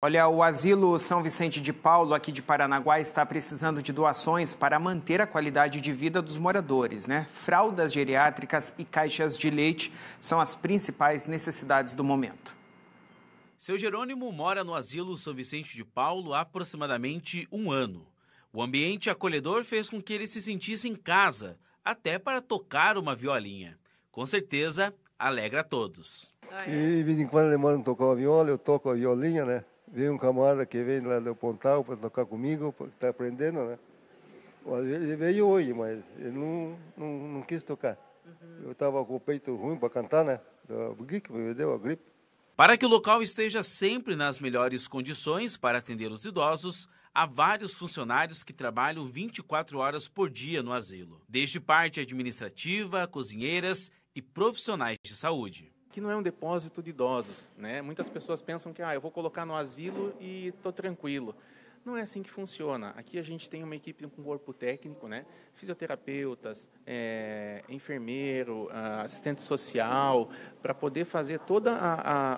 Olha, o Asilo São Vicente de Paulo, aqui de Paranaguá, está precisando de doações para manter a qualidade de vida dos moradores, né? Fraldas geriátricas e caixas de leite são as principais necessidades do momento. Seu Jerônimo mora no Asilo São Vicente de Paulo há aproximadamente um ano. O ambiente acolhedor fez com que ele se sentisse em casa, até para tocar uma violinha. Com certeza, alegra a todos. E de vez em quando ele manda tocar uma viola, eu toco a violinha, né? Veio um camarada que vem lá do Pontal para tocar comigo, está aprendendo, né? Ele veio hoje, mas ele não, não, não quis tocar. Uhum. Eu estava com o peito ruim para cantar, né? O gripe, me deu a gripe. Para que o local esteja sempre nas melhores condições para atender os idosos, há vários funcionários que trabalham 24 horas por dia no asilo, desde parte administrativa, cozinheiras e profissionais de saúde que não é um depósito de idosos. Né? Muitas pessoas pensam que ah, eu vou colocar no asilo e estou tranquilo. Não é assim que funciona. Aqui a gente tem uma equipe com corpo técnico, né? fisioterapeutas, é, enfermeiro, ah, assistente social, para poder fazer todo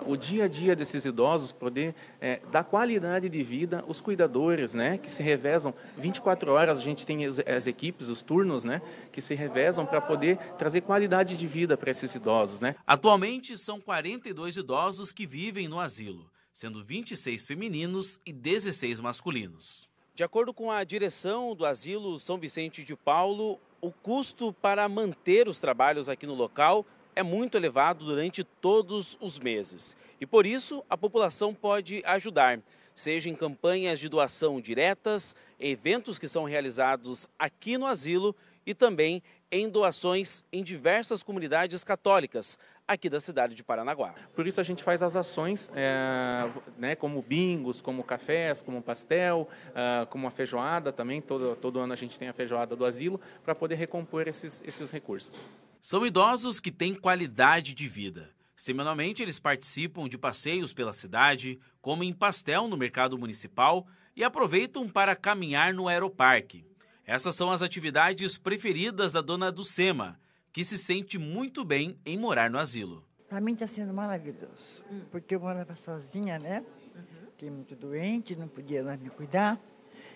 o dia a dia desses idosos, poder é, dar qualidade de vida, os cuidadores, né? que se revezam 24 horas, a gente tem as equipes, os turnos, né? que se revezam para poder trazer qualidade de vida para esses idosos. Né? Atualmente são 42 idosos que vivem no asilo sendo 26 femininos e 16 masculinos. De acordo com a direção do Asilo São Vicente de Paulo, o custo para manter os trabalhos aqui no local é muito elevado durante todos os meses. E por isso, a população pode ajudar, seja em campanhas de doação diretas, eventos que são realizados aqui no asilo e também em doações em diversas comunidades católicas, aqui da cidade de Paranaguá. Por isso a gente faz as ações, é, né, como bingos, como cafés, como pastel, uh, como a feijoada também. Todo, todo ano a gente tem a feijoada do asilo para poder recompor esses, esses recursos. São idosos que têm qualidade de vida. Semanalmente, eles participam de passeios pela cidade, comem pastel no mercado municipal e aproveitam para caminhar no aeroparque. Essas são as atividades preferidas da dona Ducema, que se sente muito bem em morar no asilo. Para mim está sendo maravilhoso, hum. porque eu morava sozinha, né? Uhum. Fiquei muito doente, não podia lá me cuidar.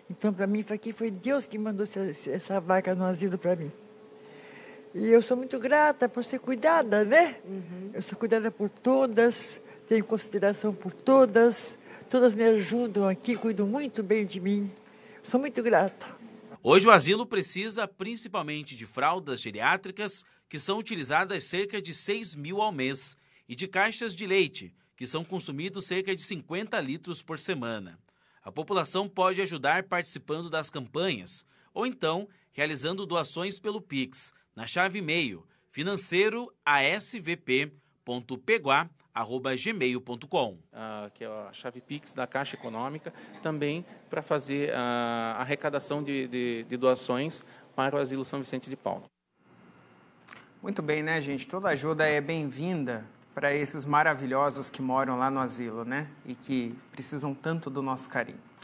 Então, para mim, foi, aqui, foi Deus que mandou essa vaca no asilo para mim. E eu sou muito grata por ser cuidada, né? Uhum. Eu sou cuidada por todas, tenho consideração por todas, todas me ajudam aqui, cuidam muito bem de mim. Sou muito grata. Hoje o asilo precisa principalmente de fraldas geriátricas, que são utilizadas cerca de 6 mil ao mês, e de caixas de leite, que são consumidos cerca de 50 litros por semana. A população pode ajudar participando das campanhas, ou então realizando doações pelo Pix, na chave e-mail financeiro asvp peguá.gmail.com. Ah, que é a chave Pix da Caixa Econômica, também para fazer ah, a arrecadação de, de, de doações para o Asilo São Vicente de Paulo. Muito bem, né, gente? Toda ajuda é bem-vinda para esses maravilhosos que moram lá no asilo, né? E que precisam tanto do nosso carinho.